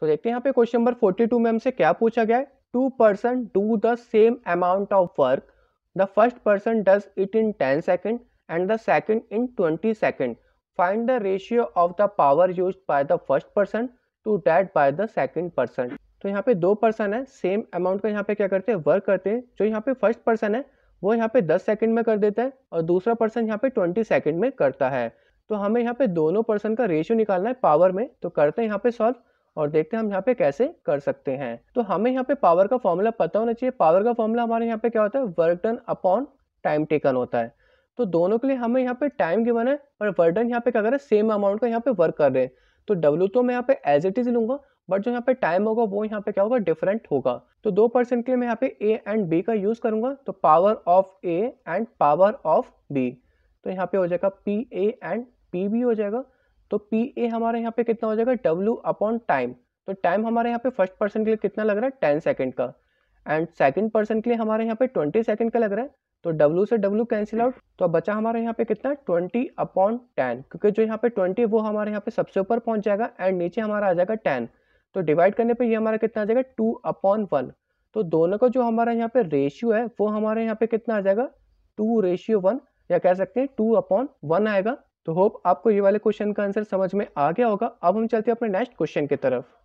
तो देखते हैं यहाँ पे क्वेश्चन नंबर 42 में हमसे क्या पूछा गया है two person do the same amount of work the first person does it in ten second and the second in twenty second find the ratio of the power use by the first person to that by the second person तो यहाँ पे दो person है same amount का यहाँ पे क्या करते हैं वर्क करते हैं जो यहाँ पे फर्स्ट पर्सन है वो यहाँ पे दस सेकेंड में कर देता है और दूसरा पर्सन यहाँ पे ट्वेंटी सेकेंड में करता है तो हमें यहाँ पे दोनों पर्सन का रेशियो निकालना है पावर में तो करते हैं यहाँ पे सॉल्व और देखते हैं हम यहाँ पे कैसे कर सकते हैं तो हमें यहाँ पे पावर का फॉर्मूला पता होना चाहिए पावर का फॉर्मूला हमारे यहाँ पे क्या होता है work done upon time taken होता है तो दोनों के लिए हमें यहाँ पे टाइम गिवन है और वर्क डन यहाँ पे क्या कर रहे हैं सेम अमाउंट का यहाँ पे वर्क कर रहे हैं तो डब्ल्यू तो मैं यहाँ पे एज इट इज लूंगा बट जो यहाँ पे टाइम होगा वो यहाँ पे क्या होगा डिफरेंट होगा तो दो परसेंट के लिए मैं यहाँ पे ए एंड बी का यूज करूंगा तो power of A and power of B तो यहाँ पे हो जाएगा P A and P B हो जाएगा तो पी ए हमारे यहाँ पे कितना हो जाएगा डब्ल्यू अपॉन टाइम तो टाइम हमारे यहाँ पे फर्स्ट पर्सन के लिए कितना लग रहा है टेन सेकंड का एंड सेकंड पर्सन के लिए हमारे यहाँ पे ट्वेंटी सेकंड का लग रहा है तो डब्ल्यू से डब्ल्यू कैंसिल आउट तो बचा हमारे यहाँ पे कितना ट्वेंटी अपॉन टेन क्योंकि जो यहाँ पे ट्वेंटी वो हमारे यहाँ पे सबसे ऊपर पहुँच जाएगा एंड नीचे हमारा आ जाएगा टेन तो डिवाइड करने पे ये हमारा कितना आ जाएगा टू अपॉन वन तो दोनों का जो हमारा यहाँ पे रेशियो है वो हमारे यहाँ पे कितना आ जाएगा टू रेशियो वन या कह सकते हैं टू अपॉन वन आएगा तो होप आपको ये वाले क्वेश्चन का आंसर समझ में आ गया होगा अब हम चलते हैं अपने नेक्स्ट क्वेश्चन की तरफ